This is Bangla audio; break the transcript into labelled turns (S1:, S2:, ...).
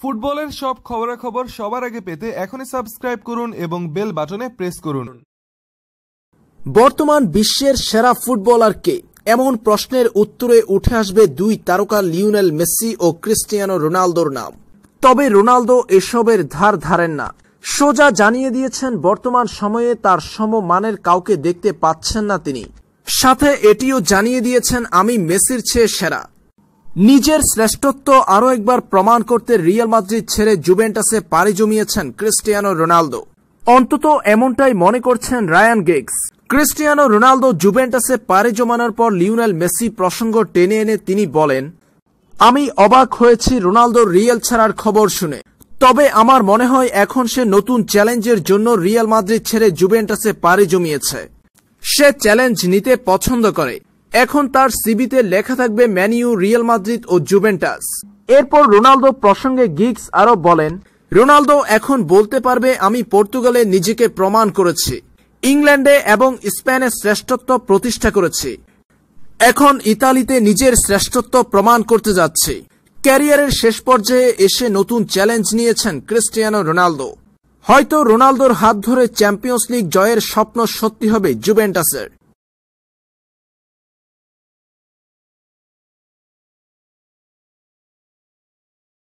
S1: ফুটবলের সব খবরাখবর সবার আগে পেতে এখনই সাবস্ক্রাইব করুন এবং বেল বাটনে প্রেস করুন বর্তমান বিশ্বের সেরা ফুটবলার কে এমন প্রশ্নের উত্তরে উঠে আসবে দুই তারকা লিওনেল মেসি ও ক্রিস্টিয়ানো রোনালদোর নাম তবে রোনালদো এসবের ধার ধারেন না সোজা জানিয়ে দিয়েছেন বর্তমান সময়ে তার সমমানের কাউকে দেখতে পাচ্ছেন না তিনি সাথে এটিও জানিয়ে দিয়েছেন আমি মেসির চেয়ে সেরা নিজের শ্রেষ্ঠত্ব আরও একবার প্রমাণ করতে রিয়াল মাদ্রিদ ছেড়ে জুবেন্টাসে পাড়ি জমিয়েছেন ক্রিস্টিয়ানো রোনালদো অন্তত এমনটাই মনে করছেন রায়ান গেগস ক্রিস্টিয়ানো রোনালদো জুবেন্টাসে পাড়ি জমানোর পর লিওনেল মেসি প্রসঙ্গ টেনে এনে তিনি বলেন আমি অবাক হয়েছি রোনালদো রিয়াল ছাড়ার খবর শুনে তবে আমার মনে হয় এখন সে নতুন চ্যালেঞ্জের জন্য রিয়াল মাদ্রিদ ছেড়ে জুবেন্টাসে পাড়ি জমিয়েছে সে চ্যালেঞ্জ নিতে পছন্দ করে এখন তার সিবিতে লেখা থাকবে ম্যানিউ রিয়াল মাদ্রিদ ও জুভেন্টাস এরপর রোনালদো প্রসঙ্গে গিগস আরও বলেন রোনালদো এখন বলতে পারবে আমি পর্তুগালে নিজেকে প্রমাণ করেছি ইংল্যান্ডে এবং স্পেনে শ্রেষ্ঠত্ব প্রতিষ্ঠা করেছি এখন ইতালিতে নিজের শ্রেষ্ঠত্ব প্রমাণ করতে যাচ্ছে ক্যারিয়ারের শেষ পর্যায়ে এসে নতুন চ্যালেঞ্জ নিয়েছেন ক্রিস্টিয়ানো রোনালদো হয়তো রোনালদোর হাত ধরে চ্যাম্পিয়ন্স লিগ জয়ের স্বপ্ন সত্যি হবে জুভেন্টাসের